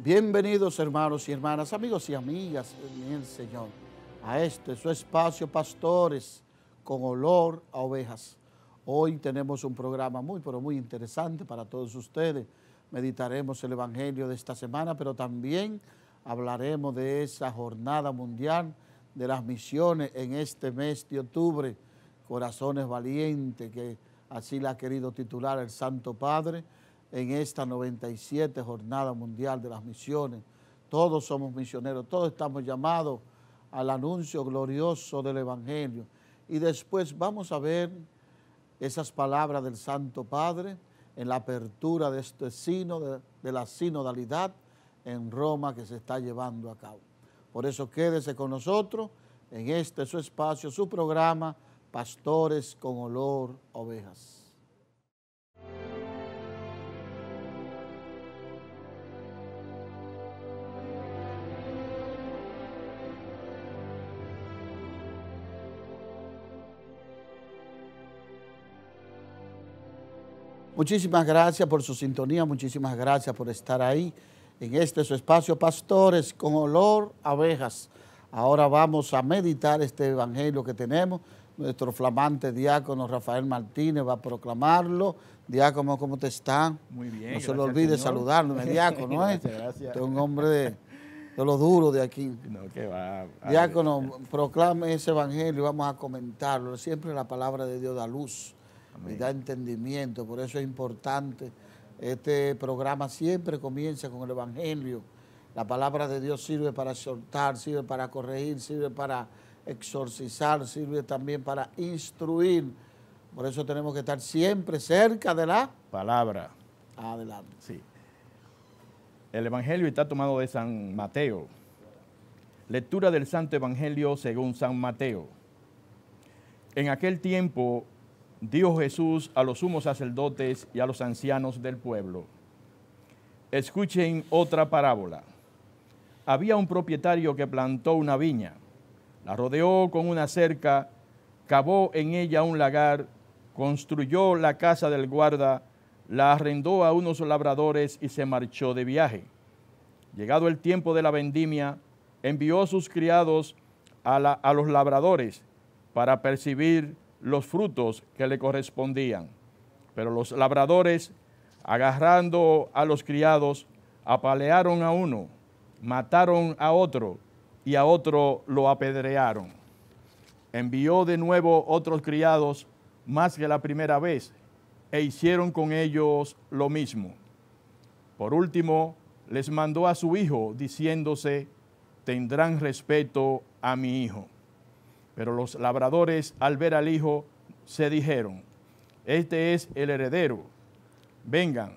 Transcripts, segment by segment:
Bienvenidos hermanos y hermanas, amigos y amigas bien Señor, a este su espacio Pastores con olor a ovejas. Hoy tenemos un programa muy, pero muy interesante para todos ustedes. Meditaremos el Evangelio de esta semana, pero también hablaremos de esa jornada mundial de las misiones en este mes de octubre. Corazones valientes, que así la ha querido titular el Santo Padre en esta 97 Jornada Mundial de las Misiones. Todos somos misioneros, todos estamos llamados al anuncio glorioso del Evangelio. Y después vamos a ver esas palabras del Santo Padre en la apertura de este sino, de, la sinodalidad en Roma que se está llevando a cabo. Por eso quédese con nosotros en este su espacio, su programa, Pastores con Olor Ovejas. Muchísimas gracias por su sintonía, muchísimas gracias por estar ahí en este su espacio, pastores con olor abejas. Ahora vamos a meditar este evangelio que tenemos. Nuestro flamante diácono Rafael Martínez va a proclamarlo. Diácono, ¿cómo te están? Muy bien. No se lo olvide saludarme, diácono. ¿eh? Gracias, gracias. es un hombre de, lo duro de aquí. No, que va. Diácono, proclame ese evangelio, y vamos a comentarlo. Siempre la palabra de Dios da luz me da entendimiento. Por eso es importante. Este programa siempre comienza con el Evangelio. La palabra de Dios sirve para soltar, sirve para corregir, sirve para exorcizar, sirve también para instruir. Por eso tenemos que estar siempre cerca de la palabra. Adelante. Sí. El Evangelio está tomado de San Mateo. Lectura del Santo Evangelio según San Mateo. En aquel tiempo dijo Jesús a los sumos sacerdotes y a los ancianos del pueblo, escuchen otra parábola. Había un propietario que plantó una viña, la rodeó con una cerca, cavó en ella un lagar, construyó la casa del guarda, la arrendó a unos labradores y se marchó de viaje. Llegado el tiempo de la vendimia, envió a sus criados a, a los labradores para percibir los frutos que le correspondían. Pero los labradores, agarrando a los criados, apalearon a uno, mataron a otro y a otro lo apedrearon. Envió de nuevo otros criados más que la primera vez e hicieron con ellos lo mismo. Por último, les mandó a su hijo diciéndose, tendrán respeto a mi hijo. Pero los labradores al ver al hijo se dijeron, este es el heredero, vengan,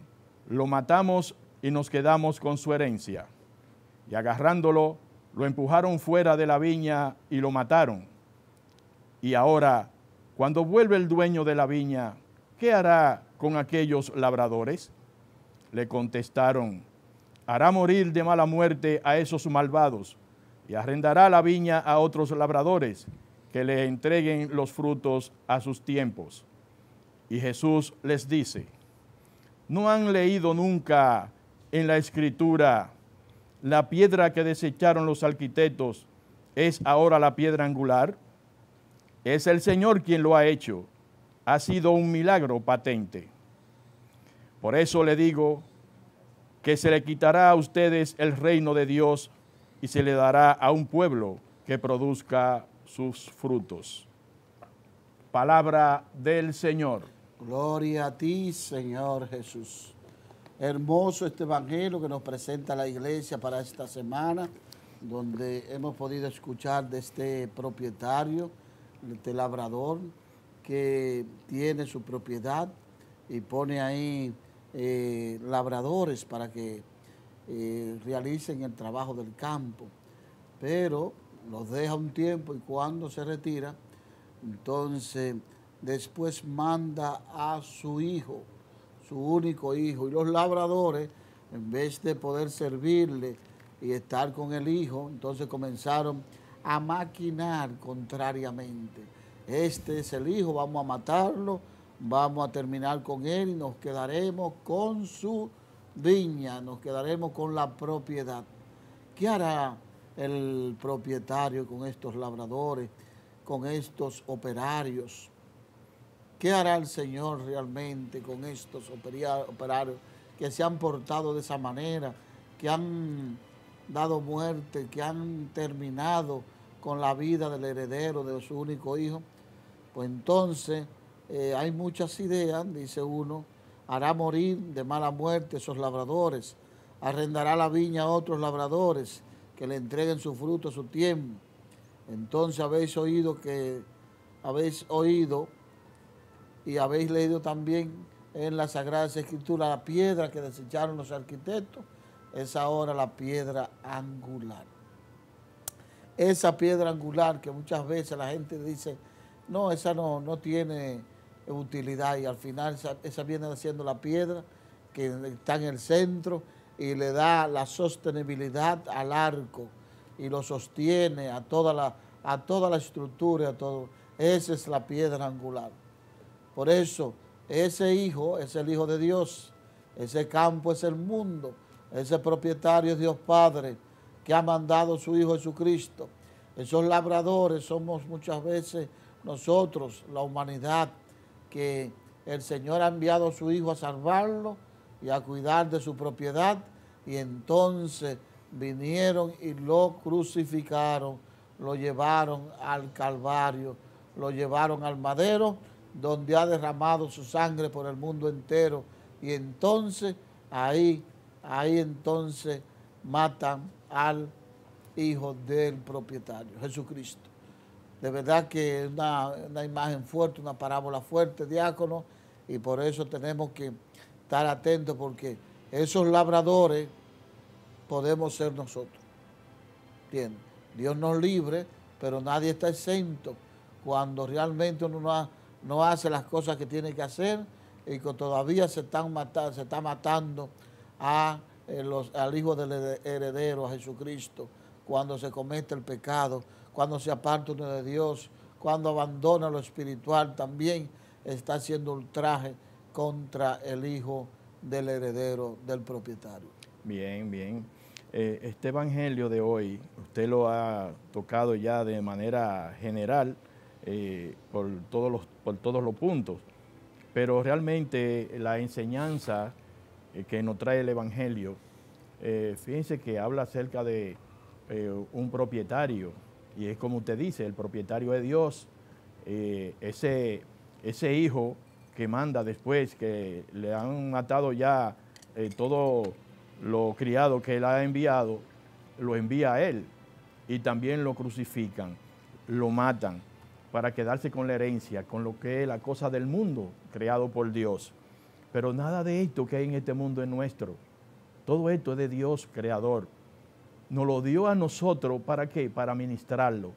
lo matamos y nos quedamos con su herencia. Y agarrándolo, lo empujaron fuera de la viña y lo mataron. Y ahora, cuando vuelve el dueño de la viña, ¿qué hará con aquellos labradores? Le contestaron, hará morir de mala muerte a esos malvados y arrendará la viña a otros labradores que le entreguen los frutos a sus tiempos. Y Jesús les dice, ¿no han leído nunca en la escritura la piedra que desecharon los arquitectos es ahora la piedra angular? Es el Señor quien lo ha hecho. Ha sido un milagro patente. Por eso le digo que se le quitará a ustedes el reino de Dios y se le dará a un pueblo que produzca sus frutos. Palabra del Señor. Gloria a ti, Señor Jesús. Hermoso este Evangelio que nos presenta la iglesia para esta semana, donde hemos podido escuchar de este propietario, este labrador, que tiene su propiedad y pone ahí eh, labradores para que eh, realicen el trabajo del campo. Pero los deja un tiempo y cuando se retira, entonces después manda a su hijo, su único hijo, y los labradores, en vez de poder servirle y estar con el hijo, entonces comenzaron a maquinar contrariamente. Este es el hijo, vamos a matarlo, vamos a terminar con él y nos quedaremos con su viña, nos quedaremos con la propiedad. ¿Qué hará? el propietario con estos labradores, con estos operarios. ¿Qué hará el Señor realmente con estos operarios que se han portado de esa manera, que han dado muerte, que han terminado con la vida del heredero, de su único hijo? Pues entonces eh, hay muchas ideas, dice uno, hará morir de mala muerte esos labradores, arrendará la viña a otros labradores, que le entreguen su fruto a su tiempo. Entonces habéis oído que habéis oído y habéis leído también en la Sagradas Escrituras la piedra que desecharon los arquitectos, es ahora la piedra angular. Esa piedra angular que muchas veces la gente dice, no, esa no, no tiene utilidad y al final esa, esa viene siendo la piedra que está en el centro y le da la sostenibilidad al arco y lo sostiene a toda la, a toda la estructura, todo. Esa es la piedra angular. Por eso, ese hijo es el hijo de Dios, ese campo es el mundo, ese propietario es Dios Padre que ha mandado su Hijo Jesucristo. Esos labradores somos muchas veces nosotros, la humanidad, que el Señor ha enviado a su Hijo a salvarlo y a cuidar de su propiedad y entonces vinieron y lo crucificaron, lo llevaron al Calvario, lo llevaron al madero, donde ha derramado su sangre por el mundo entero. Y entonces ahí, ahí entonces matan al hijo del propietario, Jesucristo. De verdad que es una, imagen fuerte, una parábola fuerte, diácono, y por eso tenemos que estar atentos porque esos labradores podemos ser nosotros. Bien, Dios nos libre, pero nadie está exento cuando realmente uno no, hace las cosas que tiene que hacer y que todavía se, están matando, se está matando a, eh, los, al Hijo del Heredero, a Jesucristo, cuando se comete el pecado, cuando se aparta uno de Dios, cuando abandona lo espiritual, también está haciendo ultraje contra el Hijo del heredero, del propietario. Bien, bien. Eh, este evangelio de hoy, usted lo ha tocado ya de manera general eh, por, todos los, por todos los puntos, pero realmente la enseñanza eh, que nos trae el evangelio, fíjense que habla acerca de un propietario, y es como usted dice, el propietario es Dios, ese, ese hijo que manda después, que le han atado ya eh, todo lo criado que él ha enviado, lo envía a él y también lo crucifican, lo matan para quedarse con la herencia, con lo que es la cosa del mundo creado por Dios. Pero nada de esto que hay en este mundo es nuestro. Todo esto es de Dios creador. Nos lo dio a nosotros para qué? Para ministrarlo.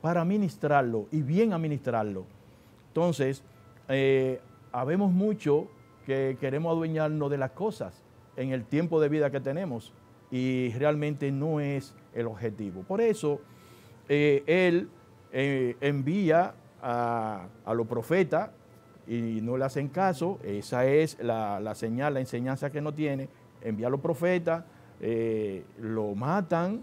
Para ministrarlo y bien administrarlo. Entonces, eh, habemos mucho que queremos adueñarnos de las cosas en el tiempo de vida que tenemos y realmente no es el objetivo. Por eso, eh, Él eh, envía a, los profetas y no le hacen caso, esa es la, señal, la enseñanza que no tiene, envía a los profetas, eh, lo matan,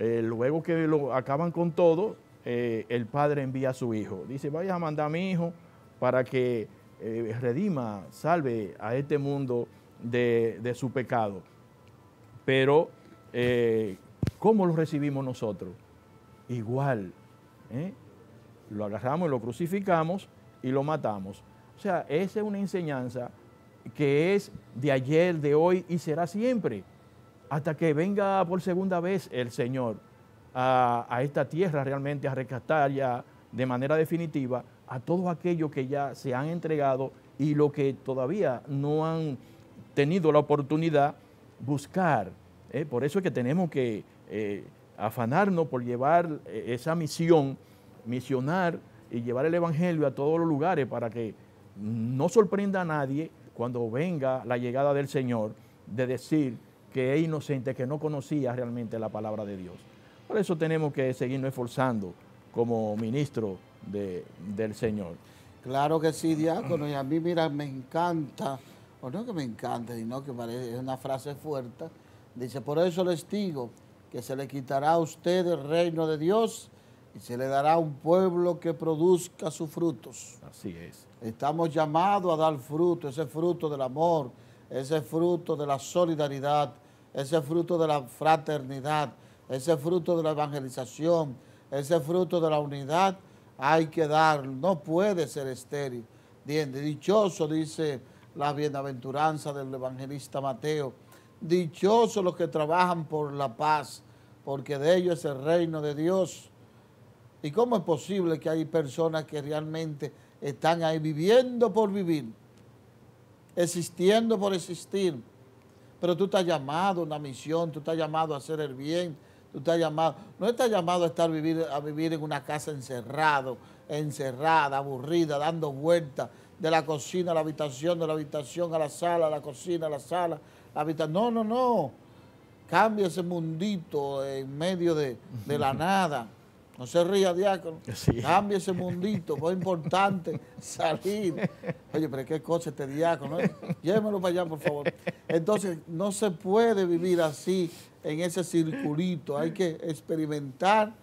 luego que lo acaban con todo, el padre envía a su hijo. Dice, vaya a mandar a mi hijo para que eh, redima, salve a este mundo de, su pecado. Pero, eh, ¿cómo lo recibimos nosotros? Igual. ¿eh? Lo agarramos y lo crucificamos y lo matamos. O sea, esa es una enseñanza que es de ayer, de hoy y será siempre, hasta que venga por segunda vez el Señor a, a esta tierra realmente a rescatar ya de manera definitiva a todos aquellos que ya se han entregado y lo que todavía no han tenido la oportunidad, buscar. ¿eh? Por eso es que tenemos que eh, afanarnos por llevar eh, esa misión, misionar y llevar el Evangelio a todos los lugares para que no sorprenda a nadie cuando venga la llegada del Señor de decir que es inocente, que no conocía realmente la palabra de Dios. Por eso tenemos que seguirnos esforzando como ministros del Señor. Claro que sí, diácono, y a mí, mira, me encanta, o no que me encanta, sino que es una frase fuerte, dice, por eso les digo que se le quitará a usted el reino de Dios y se le dará a un pueblo que produzca sus frutos. Así es. Estamos llamados a dar fruto, ese fruto del amor, ese fruto de la solidaridad, ese fruto de la fraternidad, ese fruto de la evangelización, ese fruto de la unidad hay que dar, no puede ser estéril. Dichoso, dice la bienaventuranza del evangelista Mateo, dichosos los que trabajan por la paz, porque de ellos es el reino de Dios. ¿Y cómo es posible que hay personas que realmente están ahí viviendo por vivir, existiendo por existir? Pero tú estás llamado a una misión, tú estás llamado a hacer el bien, Tú llamado, no está llamado a estar vivir, a vivir en una casa encerrado, encerrada, aburrida, dando vueltas de la cocina a la habitación, de la habitación a la sala, a la cocina, a la sala, la habitación. No, no, no. Cambia ese mundito en medio de, la nada. No se ría, diácono. Cambia ese mundito, es importante salir. Oye, pero qué cosa este diácono. ¿no? ¿eh? para allá, por favor. Entonces, no se puede vivir así en ese circulito, hay que experimentar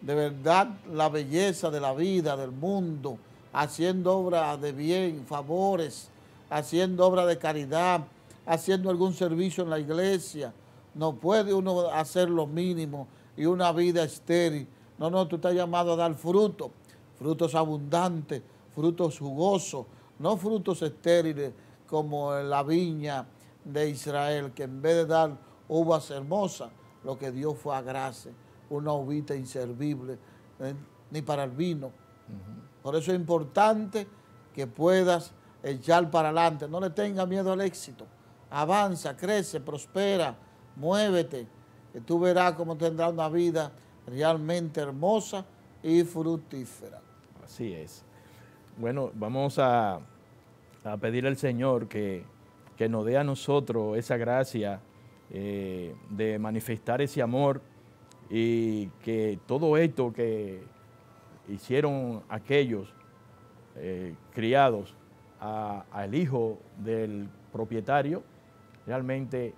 de verdad la belleza de la vida, del mundo, haciendo obra de bien, favores, haciendo obra de caridad, haciendo algún servicio en la iglesia. No puede uno hacer lo mínimo y una vida estéril. No, no, tú estás llamado a dar frutos, frutos abundantes, frutos jugosos, no frutos estériles como la viña de Israel, que en vez de dar uvas hermosas, lo que Dios fue a gracia, una uvita inservible, eh, ni para el vino. Por eso es importante que puedas echar para adelante, no le tengas miedo al éxito, avanza, crece, prospera, muévete, que tú verás cómo tendrás una vida realmente hermosa y fructífera. Así es. Bueno, vamos a, a pedirle al Señor que, que nos dé a nosotros esa gracia eh, de manifestar ese amor y que todo esto que hicieron aquellos eh, criados al hijo del propietario, realmente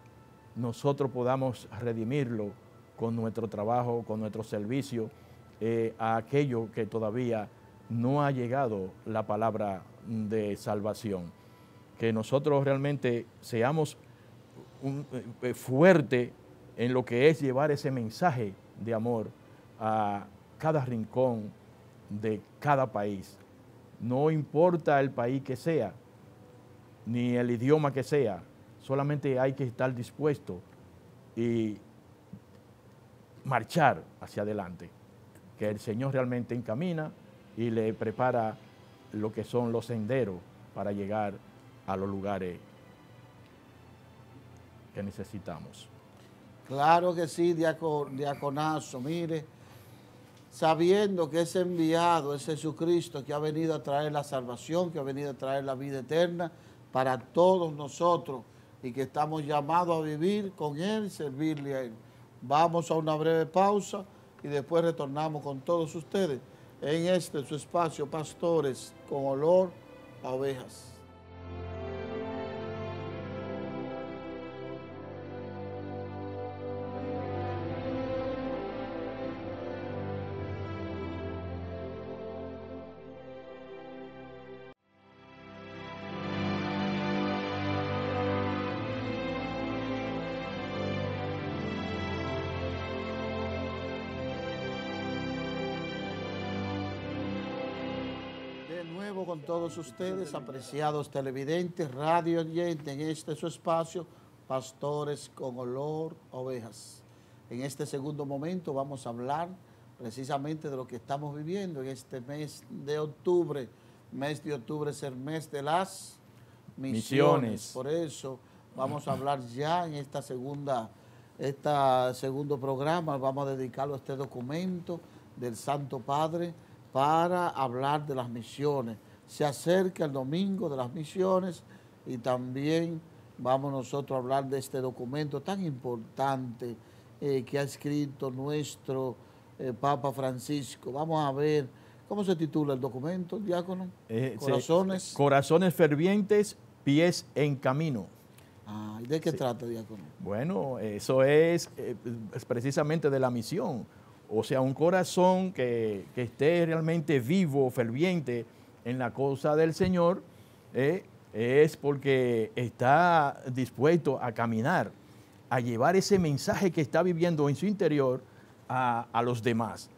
nosotros podamos redimirlo con nuestro trabajo, con nuestro servicio eh, a aquello que todavía no ha llegado la palabra de salvación. Que nosotros realmente seamos eh, eh, fuerte en lo que es llevar ese mensaje de amor a cada rincón de cada país. No importa el país que sea, ni el idioma que sea, solamente hay que estar dispuesto y marchar hacia adelante, que el Señor realmente encamina y le prepara lo que son los senderos para llegar a los lugares que necesitamos. Claro que sí, diaconazo, mire, sabiendo que es enviado es Jesucristo que ha venido a traer la salvación, que ha venido a traer la vida eterna para todos nosotros y que estamos llamados a vivir con Él, y servirle a Él. Vamos a una breve pausa y después retornamos con todos ustedes en este su espacio, pastores con olor a ovejas. todos ustedes, apreciados televidentes, radio oyentes, en este su espacio, pastores con olor, ovejas. En este segundo momento vamos a hablar precisamente de lo que estamos viviendo en este mes de octubre. Mes de octubre es el mes de las misiones. Por eso vamos a hablar ya en esta segunda, este segundo programa, vamos a dedicarlo a este documento del Santo Padre para hablar de las misiones se acerca el domingo de las misiones y también vamos nosotros a hablar de este documento tan importante eh, que ha escrito nuestro eh, Papa Francisco. Vamos a ver cómo se titula el documento, diácono. Eh, corazones. corazones fervientes, pies en camino. Ah, de qué trata, diácono? Bueno, eso es, es, precisamente de la misión. O sea, un corazón que, que esté realmente vivo, ferviente, en la cosa del Señor, eh, es porque está dispuesto a caminar, a llevar ese mensaje que está viviendo en su interior a, los demás.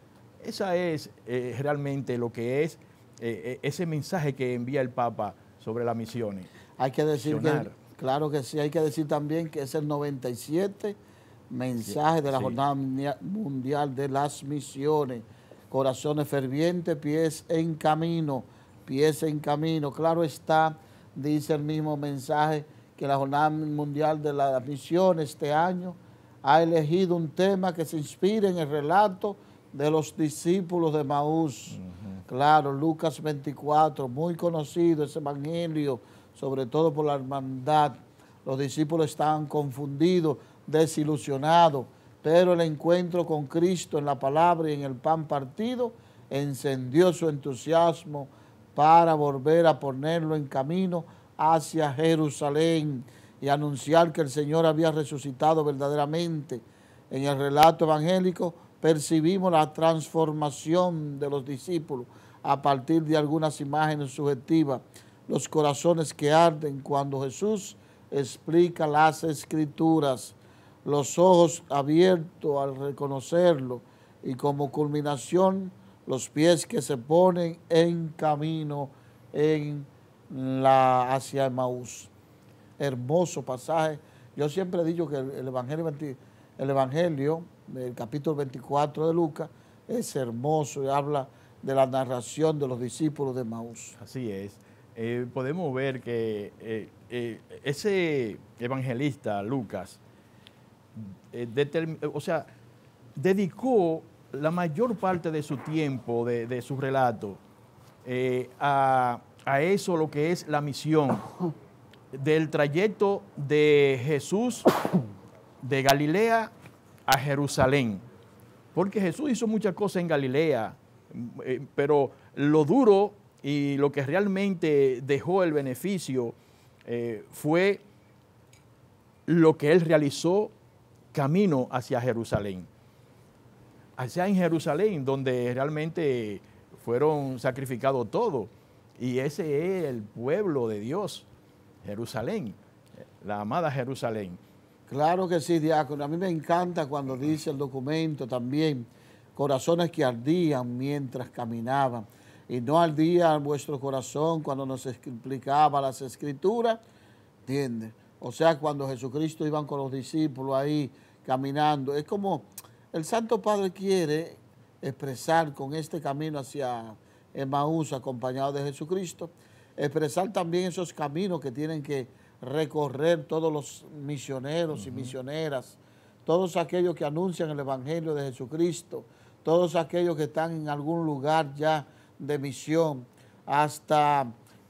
Esa es eh, realmente lo que es eh, ese mensaje que envía el Papa sobre las misiones. Hay que decir claro que sí, hay que decir también que es el 97 mensaje de la Jornada Mundial de las Misiones. Corazones fervientes, pies en camino pies en camino. Claro está, dice el mismo mensaje, que la Jornada Mundial de la Misión este año ha elegido un tema que se inspire en el relato de los discípulos de Maús. Claro, Lucas 24, muy conocido ese evangelio, sobre todo por la hermandad. Los discípulos estaban confundidos, desilusionados, pero el encuentro con Cristo en la palabra y en el pan partido encendió su entusiasmo para volver a ponerlo en camino hacia Jerusalén y anunciar que el Señor había resucitado verdaderamente. En el relato evangélico percibimos la transformación de los discípulos a partir de algunas imágenes subjetivas, los corazones que arden cuando Jesús explica las escrituras, los ojos abiertos al reconocerlo y como culminación los pies que se ponen en camino en la, hacia Maús. Hermoso pasaje. Yo siempre he dicho que el Evangelio, el Evangelio, capítulo 24 de Lucas, es hermoso y habla de la narración de los discípulos de Maús. Así es. Eh, podemos ver que eh, eh, ese evangelista, Lucas, o sea, dedicó la mayor parte de su tiempo, de, su relato, eh, a, eso lo que es la misión del trayecto de Jesús de Galilea a Jerusalén. Porque Jesús hizo muchas cosas en Galilea, eh, pero lo duro y lo que realmente dejó el beneficio eh, fue lo que él realizó camino hacia Jerusalén allá en Jerusalén, donde realmente fueron sacrificados todos. Y ese es el pueblo de Dios, Jerusalén, la amada Jerusalén. Claro que sí, diácono. A mí me encanta cuando dice el documento también, corazones que ardían mientras caminaban. Y no ardía vuestro corazón cuando nos explicaba las escrituras, ¿entiendes? O sea, cuando Jesucristo iban con los discípulos ahí caminando. Es como, el Santo Padre quiere expresar con este camino hacia Emaús acompañado de Jesucristo, expresar también esos caminos que tienen que recorrer todos los misioneros y misioneras, todos aquellos que anuncian el Evangelio de Jesucristo, todos aquellos que están en algún lugar ya de misión, hasta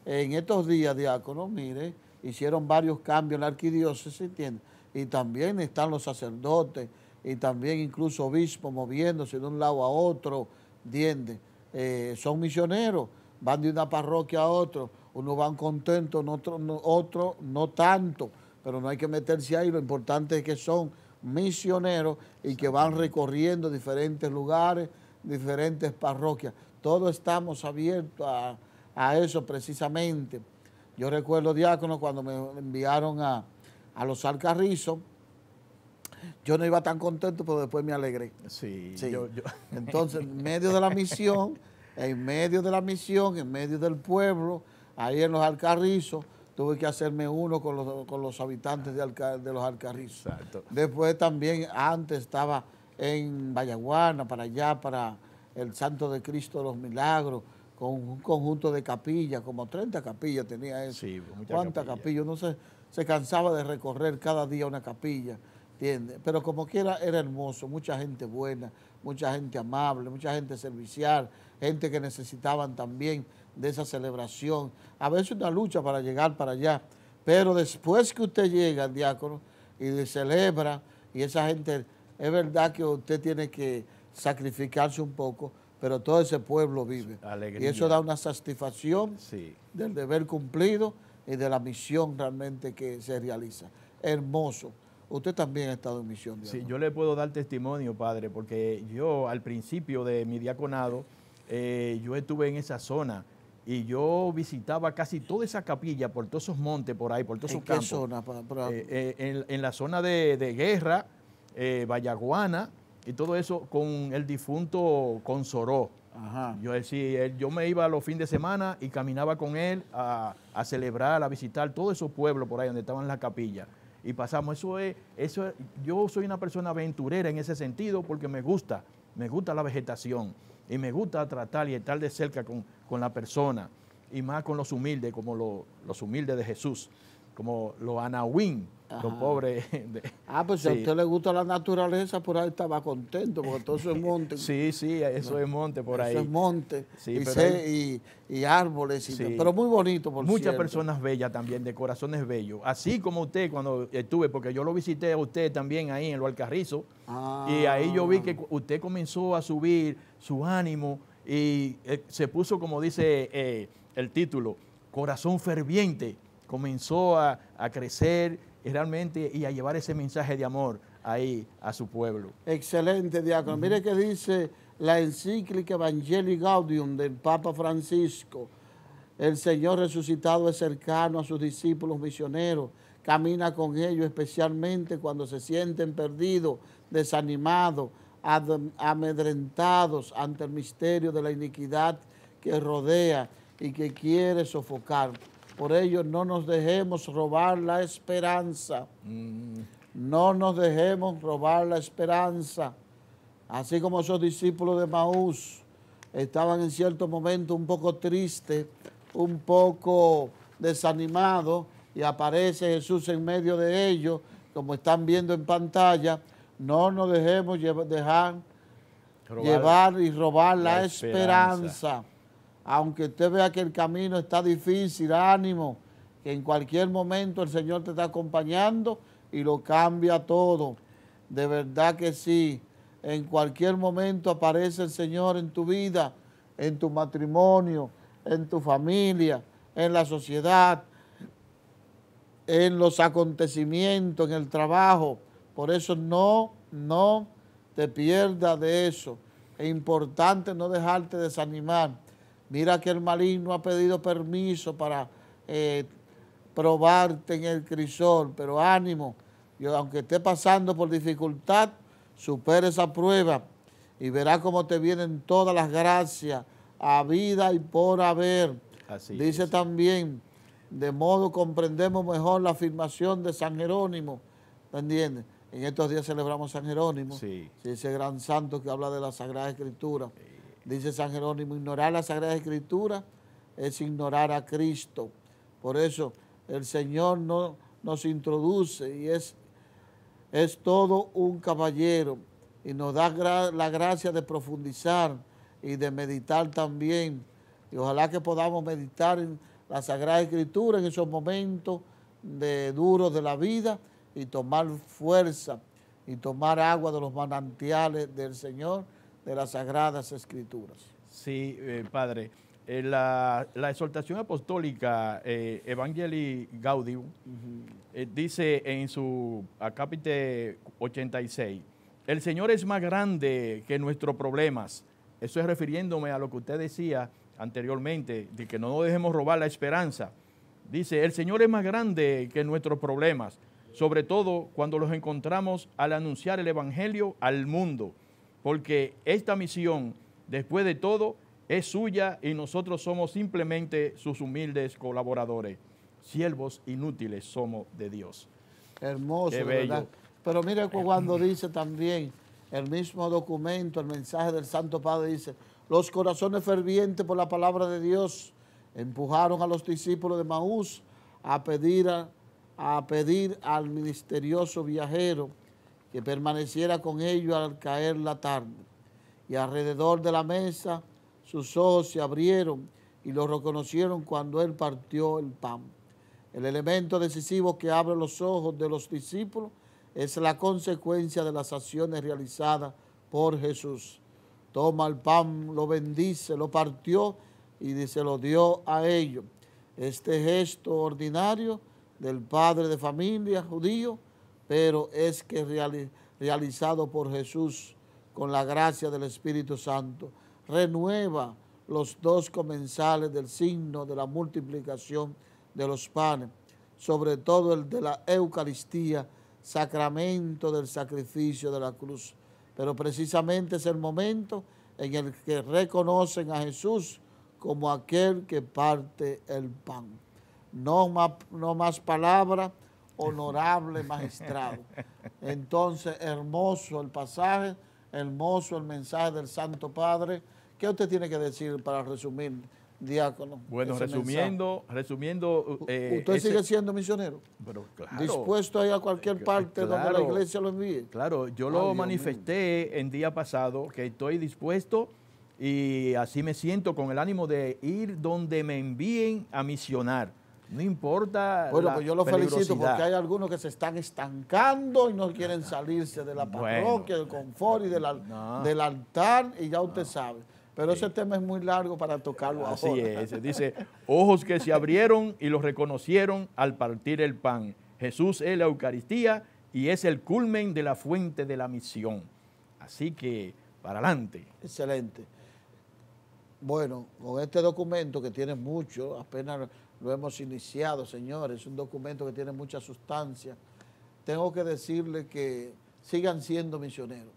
en estos días, diácono, mire, hicieron varios cambios en la arquidiócesis, entiende, Y también están los sacerdotes, y también incluso obispos moviéndose de un lado a otro, diende. Eh, son misioneros, van de una parroquia a otro, unos van contentos, otros no, no tanto, pero no hay que meterse ahí, lo importante es que son misioneros y que van recorriendo diferentes lugares, diferentes parroquias. Todos estamos abiertos a, eso precisamente. Yo recuerdo, diácono, cuando me enviaron a, a los Alcarrizos, yo no iba tan contento, pero después me alegré. Sí, Entonces, en medio de la misión, en medio de la misión, en medio del pueblo, ahí en los Alcarrizos, tuve que hacerme uno con los, con los habitantes de, los Alcarrizos. Exacto. Después también, antes estaba en Vallaguana, para allá, para el Santo de Cristo de los Milagros, con un conjunto de capillas, como 30 capillas tenía eso. Sí, ¿Cuántas capillas? No sé, se cansaba de recorrer cada día una capilla. Pero como quiera era hermoso, mucha gente buena, mucha gente amable, mucha gente servicial, gente que necesitaban también de esa celebración. A veces una lucha para llegar para allá, pero después que usted llega, al diácono, y le celebra, y esa gente, es verdad que usted tiene que sacrificarse un poco, pero todo ese pueblo vive. Y eso da una satisfacción del deber cumplido y de la misión realmente que se realiza. Hermoso. Usted también ha estado en misión. Sí, yo le puedo dar testimonio, padre, porque yo al principio de mi diaconado, eh, yo estuve en esa zona y yo visitaba casi toda esa capilla por todos esos montes por ahí, por todos esos campos. Eh, eh, en, la zona de, Guerra, Vallaguana y todo eso con el difunto Consoró. Ajá. Yo yo me iba a los fines de semana y caminaba con él a, a celebrar, a visitar todos esos pueblos por ahí donde estaban las capillas y pasamos. Eso es, eso yo soy una persona aventurera en ese sentido porque me gusta, me gusta la vegetación y me gusta tratar y estar de cerca con, la persona y más con los humildes, como los humildes de Jesús, como los anahuín, los pobres. ah, pues si a usted le gusta la naturaleza, por ahí estaba contento, porque todo eso es monte. sí, sí, eso es monte por ahí. Eso es monte, y, y, árboles, pero muy bonito, por Muchas personas bellas también, de corazones bellos. Así como usted cuando estuve, porque yo lo visité a usted también ahí en Lo Alcarrizo, y ahí yo vi que ah. usted comenzó a subir su ánimo y eh, se puso, como dice eh, el título, corazón ferviente comenzó a, a, crecer y realmente y a llevar ese mensaje de amor ahí a su pueblo. Excelente, diácono. Mire que dice la encíclica Evangelii Gaudium del Papa Francisco. El Señor resucitado es cercano a sus discípulos misioneros, camina con ellos especialmente cuando se sienten perdidos, desanimados, amedrentados ante el misterio de la iniquidad que rodea y que quiere sofocar. Por ello, no nos dejemos robar la esperanza. Mm. No nos dejemos robar la esperanza. Así como esos discípulos de Maús estaban en cierto momento un poco tristes, un poco desanimados, y aparece Jesús en medio de ellos, como están viendo en pantalla. No nos dejemos llevar, dejar llevar y robar la, esperanza aunque usted vea que el camino está difícil, ánimo, que en cualquier momento el Señor te está acompañando y lo cambia todo. De verdad que sí, en cualquier momento aparece el Señor en tu vida, en tu matrimonio, en tu familia, en la sociedad, en los acontecimientos, en el trabajo. Por eso no, no te pierdas de eso. Es importante no dejarte desanimar Mira que el maligno ha pedido permiso para eh, probarte en el crisol, pero ánimo, aunque esté pasando por dificultad, supera esa prueba y verá cómo te vienen todas las gracias a vida y por haber. Así Dice también, de modo comprendemos mejor la afirmación de San Jerónimo, ¿entiendes? En estos días celebramos San Jerónimo, ese gran santo que habla de la Sagrada Escritura. Dice San Jerónimo, ignorar la Sagrada Escritura es ignorar a Cristo. Por eso el Señor no, nos introduce y es, es todo un caballero y nos da la gracia de profundizar y de meditar también. Y ojalá que podamos meditar en la Sagrada Escritura en esos momentos de duros de la vida y tomar fuerza y tomar agua de los manantiales del Señor de las Sagradas Escrituras. Sí, eh, Padre. Eh, la, la, exhortación apostólica Evangeli eh, Evangelii Gaudium dice en su acápite 86, el Señor es más grande que nuestros problemas. Eso es refiriéndome a lo que usted decía anteriormente, de que no nos dejemos robar la esperanza. Dice, el Señor es más grande que nuestros problemas, sobre todo cuando los encontramos al anunciar el Evangelio al mundo porque esta misión, después de todo, es suya y nosotros somos simplemente sus humildes colaboradores. Siervos inútiles somos de Dios. Hermoso, ¿verdad? Pero mire cuando dice también el mismo documento, el mensaje del Santo Padre dice, los corazones fervientes por la palabra de Dios empujaron a los discípulos de Maús a pedir, a pedir al misterioso viajero que permaneciera con ellos al caer la tarde. Y alrededor de la mesa sus ojos se abrieron y lo reconocieron cuando él partió el pan. El elemento decisivo que abre los ojos de los discípulos es la consecuencia de las acciones realizadas por Jesús. Toma el pan, lo bendice, lo partió y se lo dio a ellos. Este gesto ordinario del padre de familia judío pero es que realizado por Jesús con la gracia del Espíritu Santo, renueva los dos comensales del signo de la multiplicación de los panes, sobre todo el de la Eucaristía, sacramento del sacrificio de la cruz. Pero precisamente es el momento en el que reconocen a Jesús como aquel que parte el pan. No más, no más palabras, honorable magistrado. Entonces, hermoso el pasaje, hermoso el mensaje del Santo Padre. ¿Qué usted tiene que decir para resumir, diácono? Bueno, resumiendo, resumiendo... Eh, ¿Usted sigue siendo misionero? Pero claro. ¿Dispuesto a ir a cualquier parte donde la iglesia lo envíe? Claro, yo lo manifesté en día pasado, que estoy dispuesto y así me siento con el ánimo de ir donde me envíen a misionar no importa. Bueno, pues yo lo felicito porque hay algunos que se están estancando y no quieren salirse de la parroquia, del confort y del, altar, y ya usted sabe. Pero ese tema es muy largo para tocarlo Así ahora. Así es. Dice: Ojos que se abrieron y los reconocieron al partir el pan. Jesús es la Eucaristía y es el culmen de la fuente de la misión. Así que, para adelante. Excelente. Bueno, con este documento que tiene mucho, apenas lo hemos iniciado, señores. Es un documento que tiene mucha sustancia. Tengo que decirle que sigan siendo misioneros.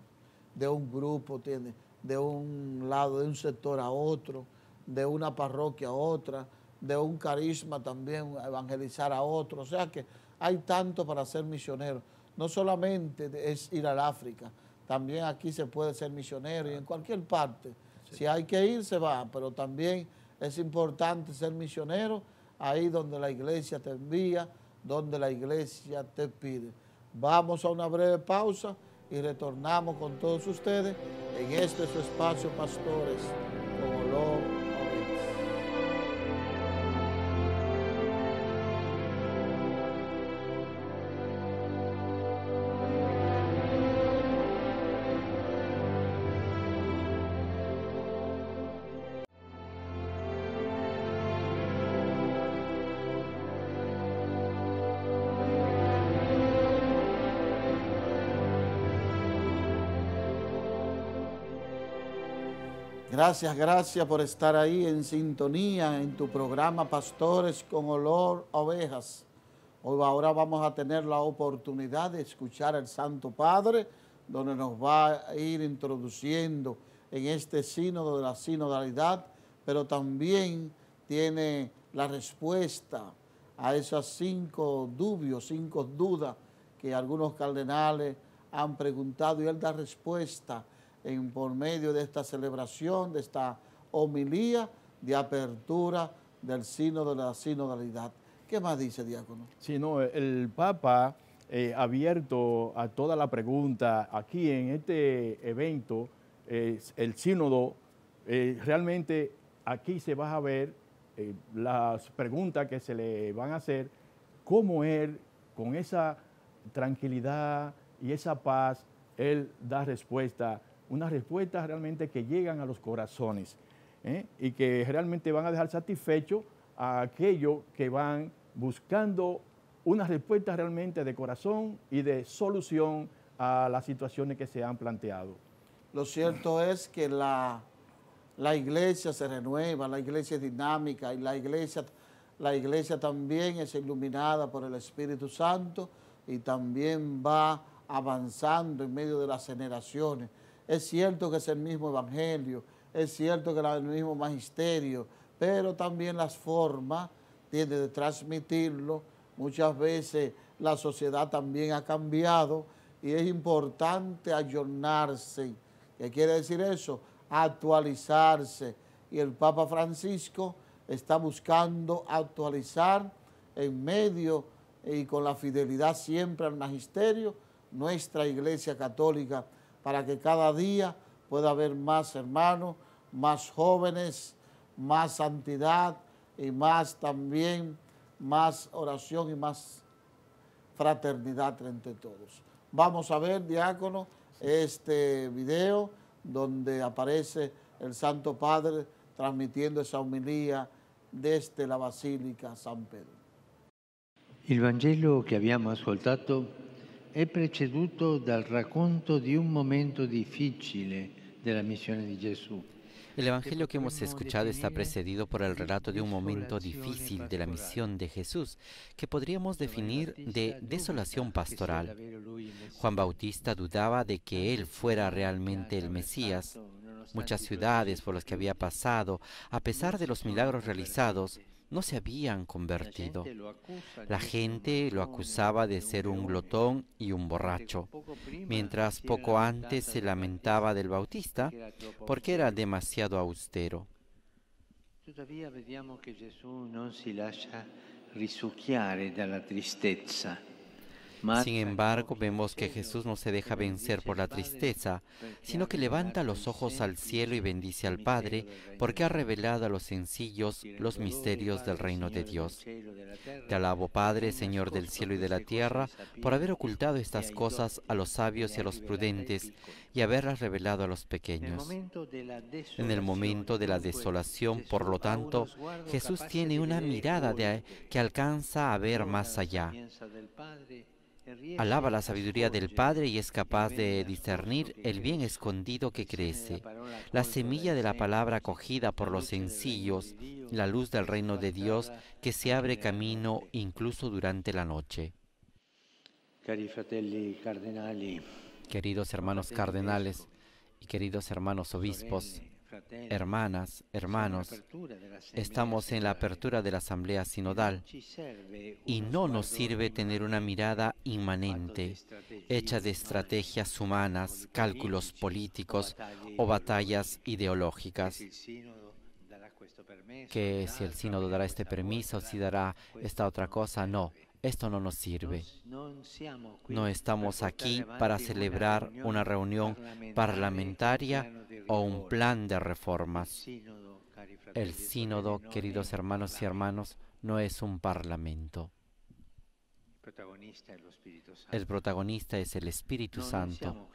De un grupo, tiene, de un lado, de un sector a otro, de una parroquia a otra, de un carisma también, evangelizar a otro. O sea que hay tanto para ser misionero. No solamente es ir al África, también aquí se puede ser misionero y en cualquier parte. Si hay que ir, se va, pero también es importante ser misionero ahí donde la iglesia te envía, donde la iglesia te pide. Vamos a una breve pausa y retornamos con todos ustedes en este su espacio, pastores. Gracias, gracias por estar ahí en sintonía en tu programa Pastores con Olor Ovejas. Hoy ahora vamos a tener la oportunidad de escuchar al Santo Padre, donde nos va a ir introduciendo en este sínodo de la sinodalidad, pero también tiene la respuesta a esas cinco dubios, cinco dudas que algunos cardenales han preguntado y él da respuesta en, por medio de esta celebración, de esta homilía de apertura del sínodo de la sinodalidad. ¿Qué más dice Diácono? Sí, no, el Papa eh, abierto a toda la pregunta aquí en este evento, el sínodo, eh, realmente aquí se va a ver eh, las preguntas que se le van a hacer, cómo él, con esa tranquilidad y esa paz, él da respuesta unas respuestas realmente que llegan a los corazones ¿eh? y que realmente van a dejar satisfecho a aquellos que van buscando unas respuestas realmente de corazón y de solución a las situaciones que se han planteado. Lo cierto es que la, iglesia se renueva, la iglesia es dinámica y la iglesia, la iglesia también es iluminada por el Espíritu Santo y también va avanzando en medio de las generaciones. Es cierto que es el mismo evangelio, es cierto que es el mismo magisterio, pero también las formas tiene de transmitirlo. Muchas veces la sociedad también ha cambiado y es importante ayornarse. ¿Qué quiere decir eso? Actualizarse. Y el Papa Francisco está buscando actualizar en medio y con la fidelidad siempre al magisterio nuestra Iglesia Católica para que cada día pueda haber más hermanos, más jóvenes, más santidad y más también, más oración y más fraternidad entre todos. Vamos a ver, diácono, este video donde aparece el Santo Padre transmitiendo esa homilía desde la Basílica San Pedro. El Evangelio que habíamos un momento El Evangelio que hemos escuchado está precedido por el relato de un momento difícil de la misión de Jesús, que podríamos definir de desolación pastoral. Juan Bautista dudaba de que él fuera realmente el Mesías. Muchas ciudades por las que había pasado, a pesar de los milagros realizados, no se habían convertido. La gente lo acusaba de ser un glotón y un borracho, mientras poco antes se lamentaba del Bautista porque era demasiado austero. Sin embargo, vemos que Jesús no se deja vencer por la tristeza, sino que levanta los ojos al cielo y bendice al Padre, porque ha revelado a los sencillos los misterios del reino de Dios. Te alabo, Padre, Señor del cielo y de la tierra, por haber ocultado estas cosas a los sabios y a los prudentes, y haberlas revelado a los pequeños. En el momento de la desolación, por lo tanto, Jesús tiene una mirada de, que alcanza a ver más allá. Alaba la sabiduría del Padre y es capaz de discernir el bien escondido que crece. La semilla de la palabra acogida por los sencillos, la luz del reino de Dios que se abre camino incluso durante la noche. Queridos hermanos cardenales y queridos hermanos obispos, hermanas, hermanos, estamos en la apertura de la Asamblea Sinodal y no nos sirve tener una mirada inmanente, hecha de estrategias humanas, cálculos políticos o batallas ideológicas que si el sínodo dará este permiso, si dará esta otra cosa, no. Esto no nos sirve. No estamos aquí para celebrar una reunión parlamentaria o un plan de reformas. El sínodo, queridos hermanos y hermanas, no es un parlamento. El protagonista es el Espíritu Santo.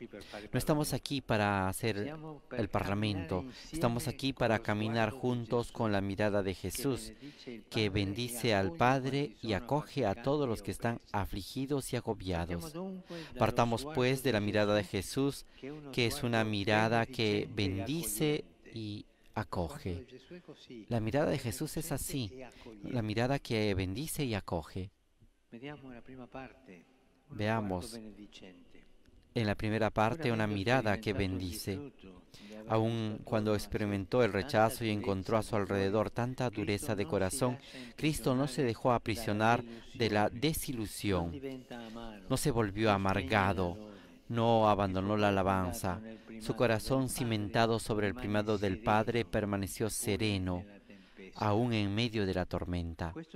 No estamos aquí para hacer el Parlamento, estamos aquí para caminar juntos con la mirada de Jesús, que bendice al Padre y acoge a todos los que están afligidos y agobiados. Partamos pues de la mirada de Jesús, que es una mirada que bendice y acoge. La mirada de Jesús es así, la mirada que bendice y acoge. Veamos en la primera parte una mirada que bendice. Aun cuando experimentó el rechazo y encontró a su alrededor tanta dureza de corazón, Cristo no se dejó aprisionar de la desilusión, no se volvió amargado, no abandonó la alabanza. Su corazón cimentado sobre el primado del Padre permaneció sereno aún en medio de la tormenta. Pues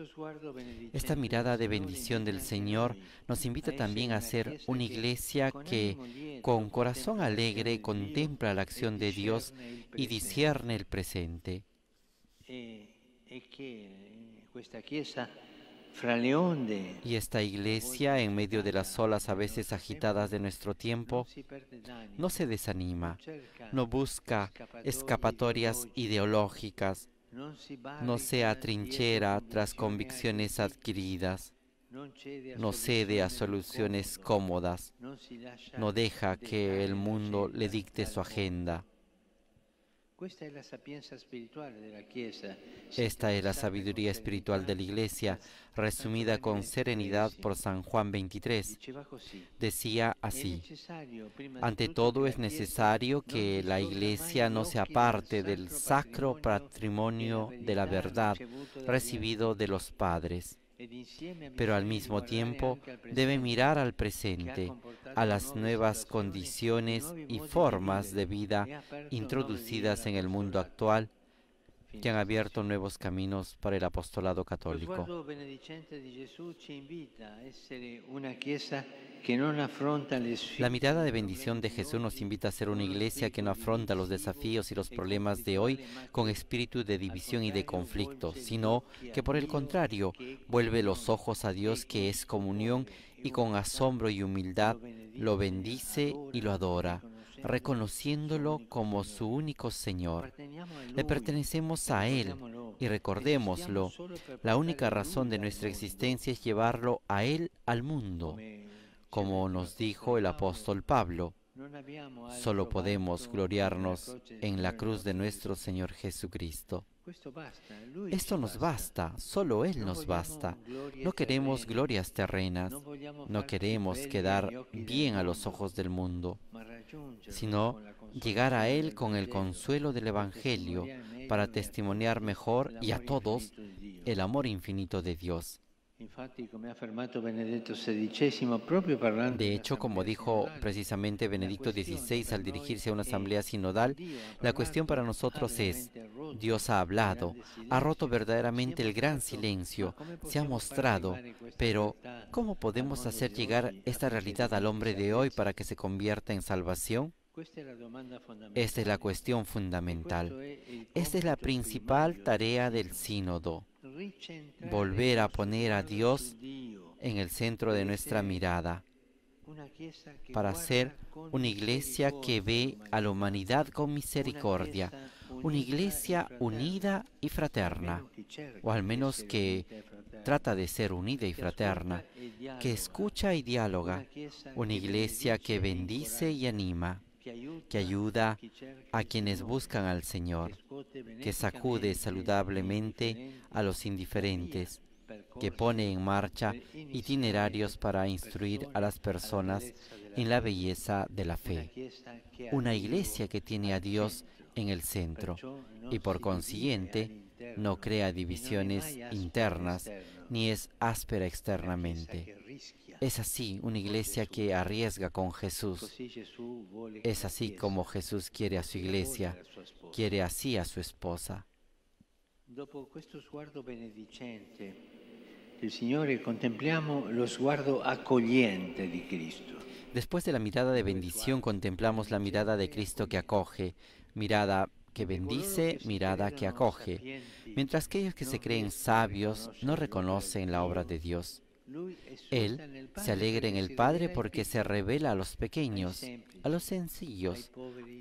esta mirada de bendición del Señor nos invita también a ser este una iglesia que con corazón alegre contempla la acción de Dios y discierne el presente. Eh, y esta iglesia, en medio de las olas a veces agitadas de nuestro tiempo, no se desanima, no busca escapatorias ideológicas, no se atrinchera tras convicciones adquiridas, no cede a soluciones cómodas, no deja que el mundo le dicte su agenda. Esta es la sabiduría espiritual de la Iglesia, resumida con serenidad por San Juan 23. Decía así, ante todo es necesario que la Iglesia no se aparte del sacro patrimonio de la verdad recibido de los padres pero al mismo tiempo debe mirar al presente, a las nuevas condiciones y formas de vida introducidas en el mundo actual que han abierto nuevos caminos para el apostolado católico. La mirada de bendición de Jesús nos invita a ser una iglesia que no afronta los desafíos y los problemas de hoy con espíritu de división y de conflicto, sino que por el contrario vuelve los ojos a Dios que es comunión y con asombro y humildad lo bendice y lo adora reconociéndolo como su único Señor. Le pertenecemos a Él y recordémoslo. La única razón de nuestra existencia es llevarlo a Él al mundo, como nos dijo el apóstol Pablo. Solo podemos gloriarnos en la cruz de nuestro Señor Jesucristo. Esto nos basta, solo Él nos basta. No queremos glorias terrenas, no queremos quedar bien a los ojos del mundo, sino llegar a Él con el consuelo del Evangelio para testimoniar mejor y a todos el amor infinito de Dios. De hecho, como dijo precisamente Benedicto XVI al dirigirse a una asamblea sinodal, la cuestión para nosotros es, Dios ha hablado, ha roto verdaderamente el gran silencio, se ha mostrado, pero ¿cómo podemos hacer llegar esta realidad al hombre de hoy para que se convierta en salvación? Esta es la cuestión fundamental. Esta es la principal tarea del sínodo. Volver a poner a Dios en el centro de nuestra mirada para ser una iglesia que ve a la humanidad con misericordia, una iglesia unida y fraterna, o al menos que trata de ser unida y fraterna, que escucha y dialoga, una iglesia que bendice y anima que ayuda a quienes buscan al Señor, que sacude saludablemente a los indiferentes, que pone en marcha itinerarios para instruir a las personas en la belleza de la fe. Una iglesia que tiene a Dios en el centro y por consiguiente no crea divisiones internas ni es áspera externamente. Es así una iglesia que arriesga con Jesús. Pues es así como Jesús quiere a su iglesia, quiere así a su esposa. Después de la mirada de bendición contemplamos la mirada de Cristo que acoge, mirada que bendice, mirada que acoge, mientras que ellos que se creen sabios no reconocen la obra de Dios. Él se alegra en el Padre porque se revela a los pequeños, a los sencillos,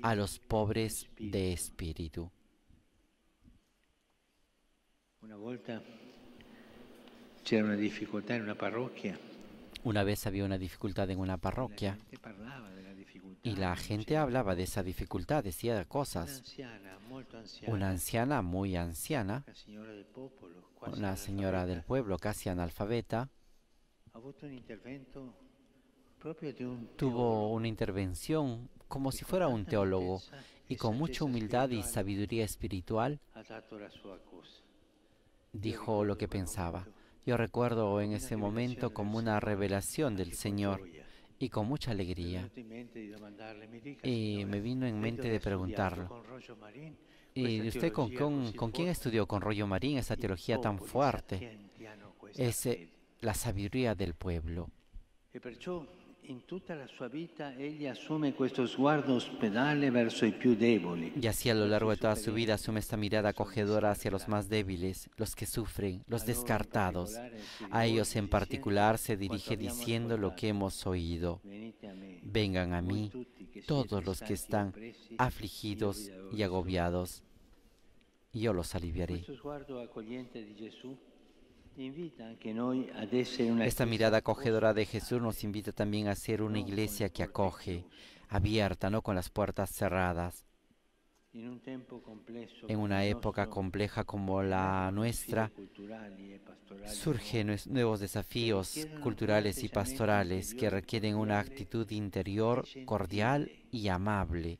a los pobres de espíritu. Una vez había una dificultad en una parroquia y la gente hablaba de esa dificultad, decía cosas. Una anciana muy anciana, una señora del pueblo casi analfabeta, tuvo una intervención como si fuera un teólogo y con mucha humildad y sabiduría espiritual dijo lo que pensaba. Yo recuerdo en ese momento como una revelación del Señor y con mucha alegría. Y me vino en mente de preguntarlo. ¿Y usted con, con, quién estudió? ¿Con Rollo Marín esa teología tan fuerte? Ese, la sabiduría del pueblo. Y así a lo largo de toda su vida asume esta mirada acogedora hacia los más débiles, los que sufren, los descartados. A ellos en particular se dirige diciendo lo que hemos oído. Vengan a mí todos los que están afligidos y agobiados, yo los aliviaré. Esta mirada acogedora de Jesús nos invita también a ser una iglesia que acoge, abierta, no con las puertas cerradas. En una época compleja como la nuestra, surgen nuevos desafíos culturales y pastorales que requieren una actitud interior cordial y amable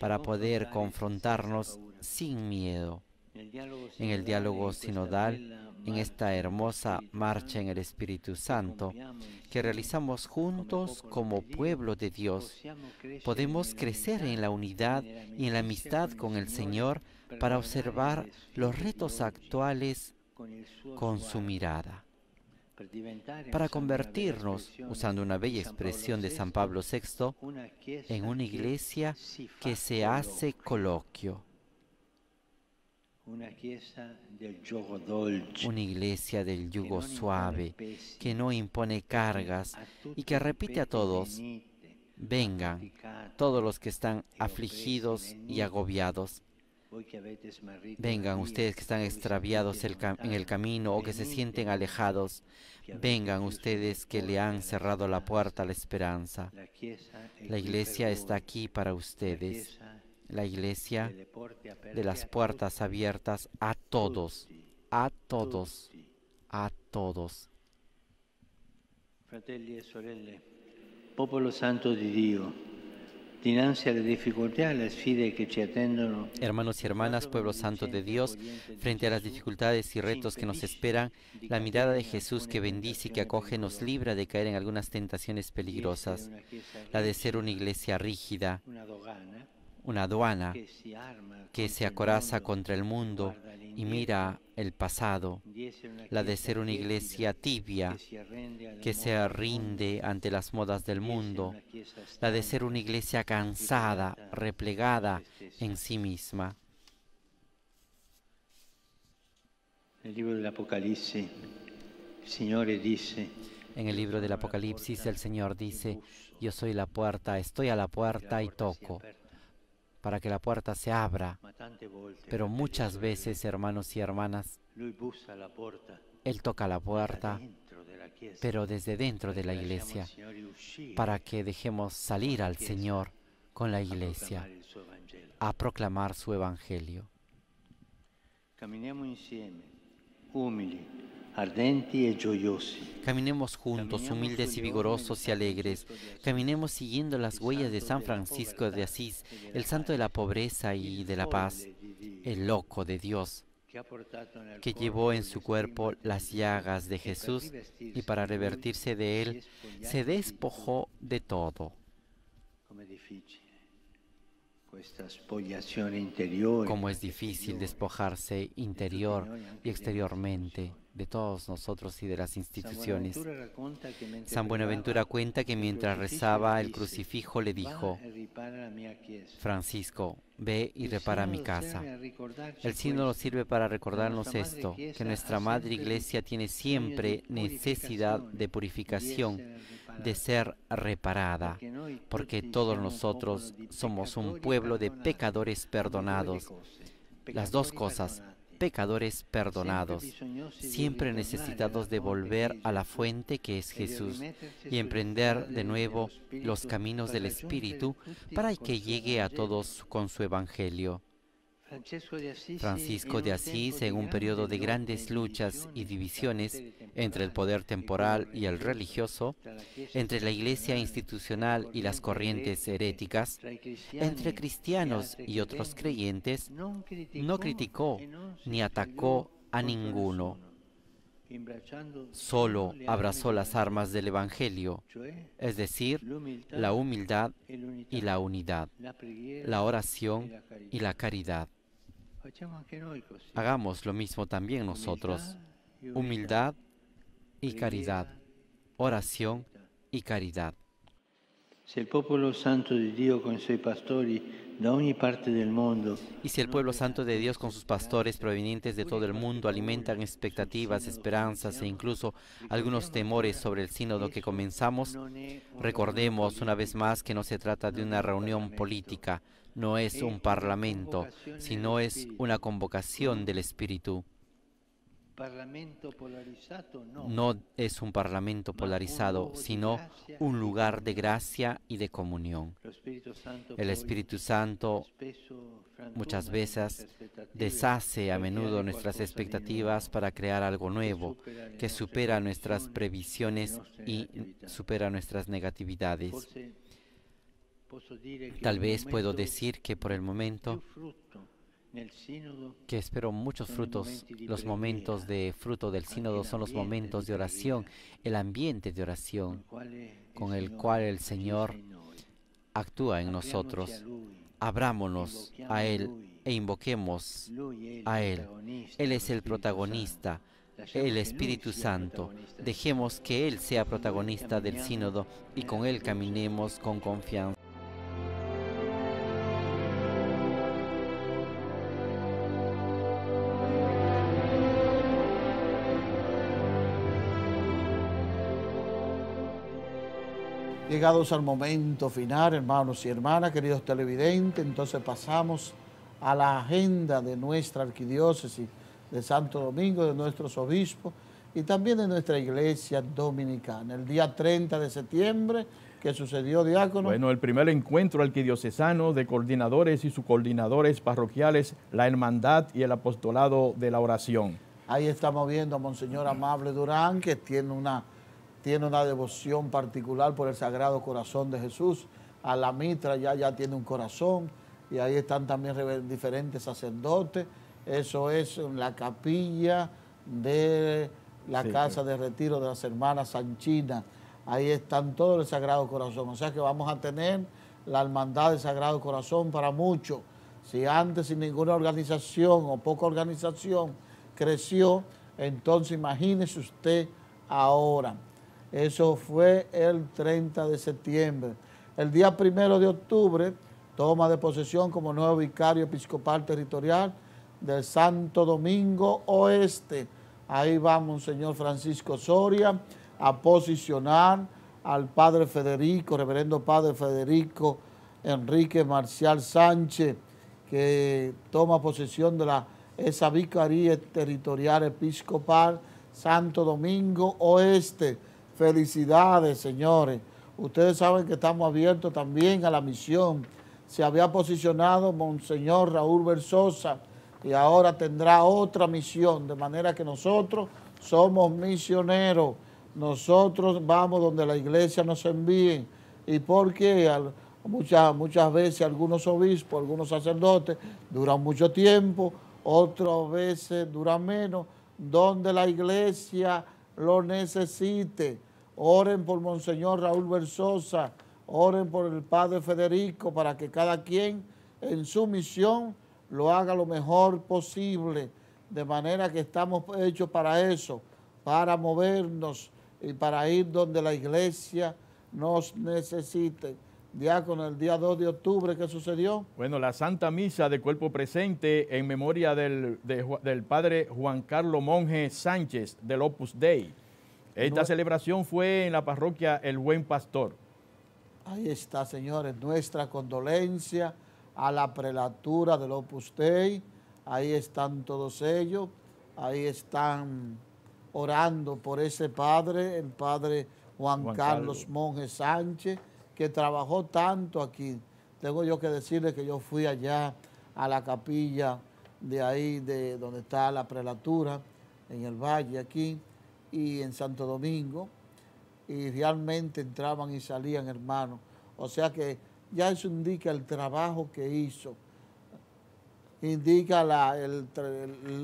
para poder confrontarnos sin miedo. En el diálogo sinodal, en esta hermosa marcha en el Espíritu Santo que realizamos juntos como pueblo de Dios. Podemos crecer en la unidad y en la amistad con el Señor para observar los retos actuales con su mirada. Para convertirnos, usando una bella expresión de San Pablo VI, en una iglesia que se hace coloquio una iglesia del yugo suave, que no impone cargas y que repite a todos, vengan todos los que están afligidos y agobiados. Vengan ustedes que están extraviados en el camino o que se sienten alejados. Vengan ustedes que le han cerrado la puerta a la esperanza. La iglesia está aquí para ustedes la iglesia de las puertas abiertas a todos, a todos, a todos. Fratelli e sorelle, popolo santo di Dio, dinanzi alle difficoltà e alle sfide che ci attendono. Hermanos y hermanas, pueblo santo de Dios, frente a las dificultades y retos que nos esperan, la mirada de Jesús que bendice y que acoge nos libra de caer en algunas tentaciones peligrosas, la de ser una iglesia rígida, una aduana que se acoraza contra el mundo y mira el pasado, la de ser una iglesia tibia que se rinde ante las modas del mundo, la de ser una iglesia cansada, replegada en sí misma. En el libro del Apocalipsis, el Señor dice, en el libro del Apocalipsis el Señor dice, yo soy la puerta, estoy a la puerta y toco para que la puerta se abra. Pero muchas veces, hermanos y hermanas, Él toca la puerta, pero desde dentro de la iglesia, para que dejemos salir al Señor con la iglesia a proclamar su evangelio ardenti y gioiosi. Caminemos juntos, humildes y vigorosos y alegres. Caminemos siguiendo las huellas de San Francisco de Asís, el santo de la pobreza y de la paz, el loco de Dios, que llevó en su este cuerpo las llagas de Jesús y para revertirse de él se despojó de todo. Cómo es difícil despojarse interior y exteriormente de todos nosotros y de las instituciones. San Buenaventura cuenta que mientras rezaba el crucifijo le dijo, Francisco, ve y repara mi casa. El nos sirve para recordarnos esto, que nuestra Madre Iglesia tiene siempre necesidad de purificación de ser reparada, porque todos nosotros somos un pueblo de pecadores perdonados. Las dos cosas, pecadores perdonados, siempre necesitados de volver a la fuente que es Jesús y emprender de nuevo los caminos del Espíritu para que llegue a todos con su Evangelio. Francisco de Asís, en un periodo de grandes luchas y divisiones entre el poder temporal y el religioso, entre la iglesia institucional y las corrientes heréticas, entre cristianos y otros creyentes, no criticó ni atacó a ninguno. Solo abrazó las armas del Evangelio, es decir, la humildad y la unidad, la oración y la caridad. Hagamos lo mismo también nosotros. Humildad y caridad. Oración y caridad. Y si el pueblo santo de Dios con sus pastores provenientes de todo el mundo alimentan expectativas, esperanzas e incluso algunos temores sobre el sínodo que comenzamos, recordemos una vez más que no se trata de una reunión política, no es un parlamento, sino es una convocación del Espíritu. No es un parlamento polarizado, sino un lugar de gracia y de comunión. El Espíritu Santo muchas veces deshace a menudo nuestras expectativas para crear algo nuevo que supera nuestras previsiones y supera nuestras negatividades. Tal vez puedo decir que por el momento que espero muchos frutos. Los momentos de fruto del sínodo son los momentos de oración, el ambiente de oración con el cual el Señor actúa en nosotros. Abrámonos a Él e invoquemos a Él. E Él es el protagonista, el Espíritu Santo. Dejemos que Él sea protagonista del sínodo y con Él caminemos con confianza. llegados al momento final, hermanos y hermanas, queridos televidentes, entonces pasamos a la agenda de nuestra arquidiócesis de Santo Domingo, de nuestros obispos y también de nuestra iglesia dominicana. El día 30 de septiembre, que sucedió, diácono? Bueno, el primer encuentro arquidiocesano de coordinadores y subcoordinadores parroquiales, la hermandad y el apostolado de la oración. Ahí estamos viendo a Monseñor Amable Durán, que tiene una tiene una devoción particular por el Sagrado Corazón de Jesús. A la mitra ya, ya tiene un corazón y ahí están también diferentes sacerdotes. Eso es la capilla de la casa de retiro de las hermanas Sanchina. Ahí están todos los Sagrado Corazón. O sea que vamos a tener la hermandad del Sagrado Corazón para muchos. Si antes sin ninguna organización o poca organización creció, entonces imagínese usted ahora. Eso fue el 30 de septiembre. El día primero de octubre, toma de posesión como nuevo vicario episcopal territorial del Santo Domingo Oeste. Ahí va señor Francisco Soria a posicionar al Padre Federico, Reverendo Padre Federico Enrique Marcial Sánchez, que toma posesión de la, esa Vicaría Territorial Episcopal Santo Domingo Oeste. Felicidades, señores. Ustedes saben que estamos abiertos también a la misión. Se había posicionado Monseñor Raúl Versosa y ahora tendrá otra misión, de manera que nosotros somos misioneros. Nosotros vamos donde la iglesia nos envíe. ¿Y porque Muchas, muchas veces algunos obispos, algunos sacerdotes duran mucho tiempo, otras veces duran menos, donde la iglesia lo necesite. Oren por Monseñor Raúl Versosa, oren por el Padre Federico, para que cada quien en su misión lo haga lo mejor posible, de manera que estamos hechos para eso, para movernos y para ir donde la iglesia nos necesite. Diácono, el día 2 de octubre, ¿qué sucedió? Bueno, la Santa Misa de Cuerpo Presente en memoria del, del padre Juan Carlos Monje Sánchez del Opus Dei esta celebración fue en la parroquia El Buen Pastor. Ahí está, señores, nuestra condolencia a la prelatura de Opus Dei. Ahí están todos ellos. Ahí están orando por ese padre, el padre Juan, Carlos, Carlos Monge Sánchez, que trabajó tanto aquí. Tengo yo que decirle que yo fui allá a la capilla de ahí, de donde está la prelatura, en el valle aquí, y en Santo Domingo, y realmente entraban y salían hermanos. O sea que ya eso indica el trabajo que hizo, indica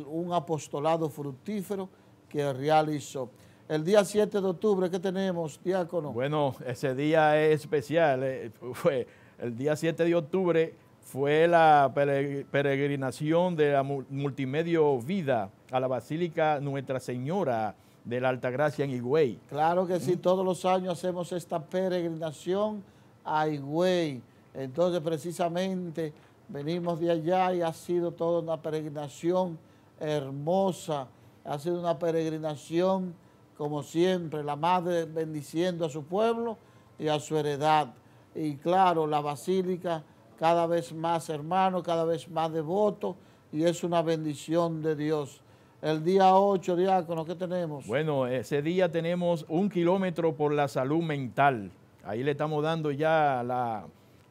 un apostolado fructífero que realizó. El día 7 de octubre, ¿qué tenemos, diácono? Bueno, ese día es especial. Eh, fue el día 7 de octubre fue la peregrinación de la multimedio Vida a la Basílica Nuestra Señora de la Gracia en Higüey. Claro que sí, todos los años hacemos esta peregrinación a Higüey. Entonces, precisamente, venimos de allá y ha sido toda una peregrinación hermosa. Ha sido una peregrinación, como siempre, la madre bendiciendo a su pueblo y a su heredad. Y claro, la basílica cada vez más hermano, cada vez más devoto, y es una bendición de Dios. El día 8, diácono, ¿qué tenemos? Bueno, ese día tenemos un kilómetro por la salud mental. Ahí le estamos dando ya la,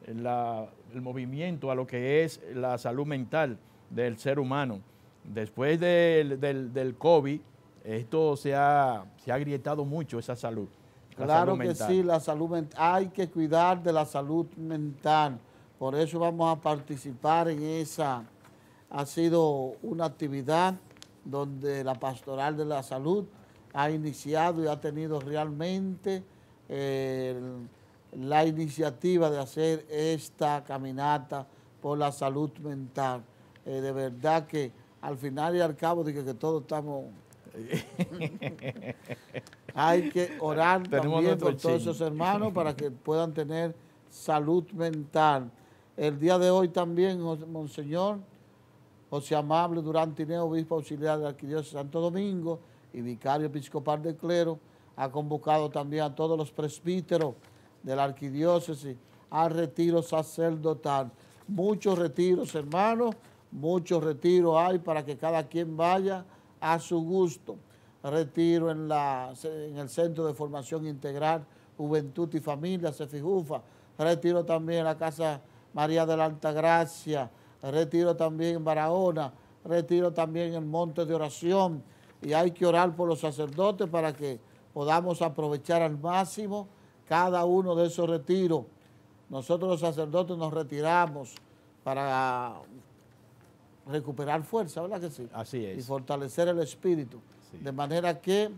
el movimiento a lo que es la salud mental del ser humano. Después del, del, del COVID, esto se ha, se ha agrietado mucho, esa salud. Claro que sí, la salud mental. Hay que cuidar de la salud mental. Por eso vamos a participar en esa. Ha sido una actividad donde la Pastoral de la Salud ha iniciado y ha tenido realmente eh, la iniciativa de hacer esta caminata por la salud mental. Eh, de verdad que al final y al cabo de que, todos estamos... Hay que orar también por todos esos hermanos para que puedan tener salud mental. El día de hoy también, Monseñor, José Amable Durán Tineo, obispo auxiliar de la Arquidiócesis de Santo Domingo y vicario episcopal del clero, ha convocado también a todos los presbíteros de la arquidiócesis al retiro sacerdotal. Muchos retiros, hermanos, muchos retiros hay para que cada quien vaya a su gusto. Retiro en, la, en el Centro de Formación Integral Juventud y Familia, Cefijufa. Retiro también en la Casa María de la Altagracia retiro también en Barahona, retiro también en Monte de Oración y hay que orar por los sacerdotes para que podamos aprovechar al máximo cada uno de esos retiros. Nosotros los sacerdotes nos retiramos para recuperar fuerza, ¿verdad que sí? Así es. Y fortalecer el espíritu. De manera que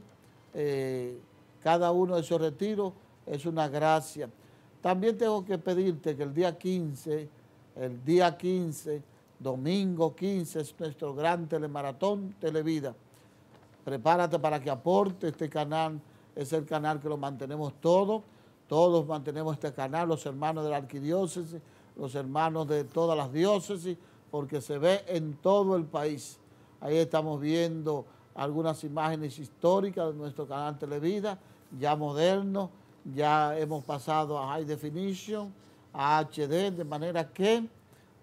eh, cada uno de esos retiros es una gracia. También tengo que pedirte que el día 15 el día 15, domingo 15, es nuestro gran telemaratón Televida. Prepárate para que aporte este canal, es el canal que lo mantenemos todos. todos mantenemos este canal, los hermanos de la arquidiócesis, los hermanos de todas las diócesis, porque se ve en todo el país. Ahí estamos viendo algunas imágenes históricas de nuestro canal Televida, ya moderno, ya hemos pasado a High Definition, a HD, de manera que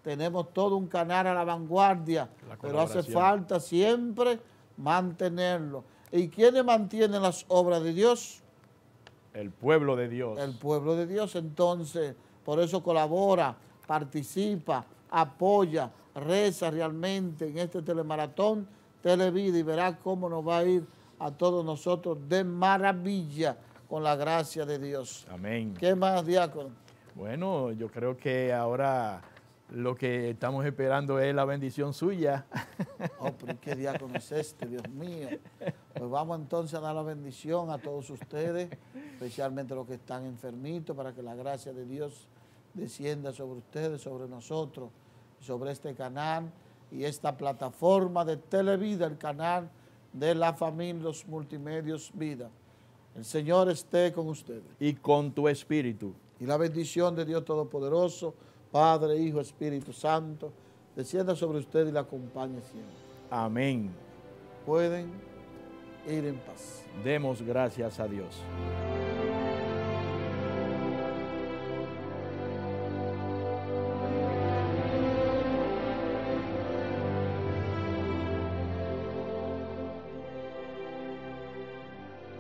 tenemos todo un canal a la vanguardia, pero hace falta siempre mantenerlo. ¿Y quiénes mantienen las obras de Dios? El pueblo de Dios. El pueblo de Dios, entonces, por eso colabora, participa, apoya, reza realmente en este telemaratón, televida y verá cómo nos va a ir a todos nosotros de maravilla con la gracia de Dios. Amén. ¿Qué más, diácono? Bueno, yo creo que ahora lo que estamos esperando es la bendición suya. Oh, pero qué diácono es este, Dios mío. Pues vamos entonces a dar la bendición a todos ustedes, especialmente los que están enfermitos, para que la gracia de Dios descienda sobre ustedes, sobre nosotros, sobre este canal y esta plataforma de Televida, el canal de la familia, los multimedios Vida. El Señor esté con ustedes. Y con tu espíritu. Y la bendición de Dios Todopoderoso, Padre, Hijo, Espíritu Santo, descienda sobre usted y la acompañe siempre. Amén. Pueden ir en paz. Demos gracias a Dios.